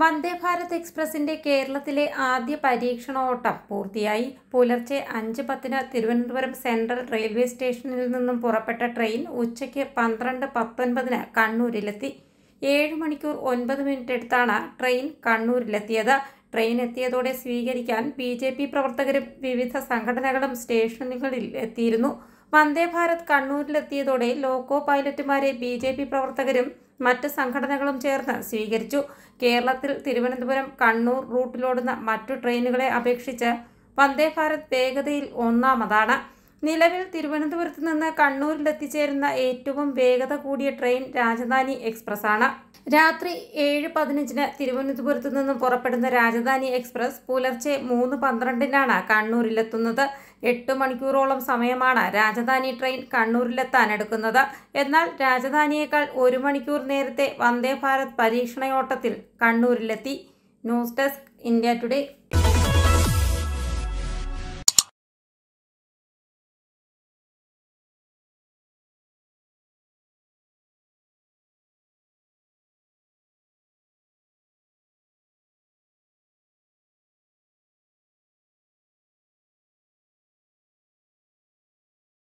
വന്ദേഭാരത് എക്സ്പ്രസിന്റെ കേരളത്തിലെ ആദ്യ പരീക്ഷണ ഓട്ടം പൂർത്തിയായി പുലർച്ചെ അഞ്ച് പത്തിന് തിരുവനന്തപുരം സെൻട്രൽ റെയിൽവേ സ്റ്റേഷനിൽ നിന്നും പുറപ്പെട്ട ട്രെയിൻ ഉച്ചയ്ക്ക് പന്ത്രണ്ട് പത്തൊൻപതിന് കണ്ണൂരിലെത്തി ഏഴ് മണിക്കൂർ ഒൻപത് മിനിറ്റ് എടുത്താണ് ട്രെയിൻ കണ്ണൂരിലെത്തിയത് ട്രെയിൻ എത്തിയതോടെ സ്വീകരിക്കാൻ ബി പ്രവർത്തകരും വിവിധ സംഘടനകളും സ്റ്റേഷനുകളിൽ എത്തിയിരുന്നു വന്ദേഭാരത് കണ്ണൂരിലെത്തിയതോടെ ലോക്കോ പൈലറ്റുമാരെ ബി ജെ പി പ്രവർത്തകരും മറ്റ് സംഘടനകളും ചേർന്ന് സ്വീകരിച്ചു കേരളത്തിൽ തിരുവനന്തപുരം കണ്ണൂർ റൂട്ടിലോടുന്ന മറ്റു ട്രെയിനുകളെ അപേക്ഷിച്ച് വന്ദേഭാരത് വേഗതയിൽ ഒന്നാമതാണ് നിലവിൽ തിരുവനന്തപുരത്ത് നിന്ന് കണ്ണൂരിലെത്തിച്ചേരുന്ന ഏറ്റവും വേഗത കൂടിയ ട്രെയിൻ രാജധാനി എക്സ്പ്രസ് ആണ് രാത്രി ഏഴ് പതിനഞ്ചിന് തിരുവനന്തപുരത്ത് നിന്നും പുറപ്പെടുന്ന രാജധാനി എക്സ്പ്രസ് പുലർച്ചെ മൂന്ന് പന്ത്രണ്ടിനാണ് കണ്ണൂരിലെത്തുന്നത് എട്ട് മണിക്കൂറോളം സമയമാണ് രാജധാനി ട്രെയിൻ കണ്ണൂരിലെത്താൻ എടുക്കുന്നത് എന്നാൽ രാജധാനിയേക്കാൾ ഒരു മണിക്കൂർ നേരത്തെ വന്ദേ ഭാരത് പരീക്ഷണയോട്ടത്തിൽ കണ്ണൂരിലെത്തി ന്യൂസ് ഡെസ്ക് ഇന്ത്യ ടുഡേ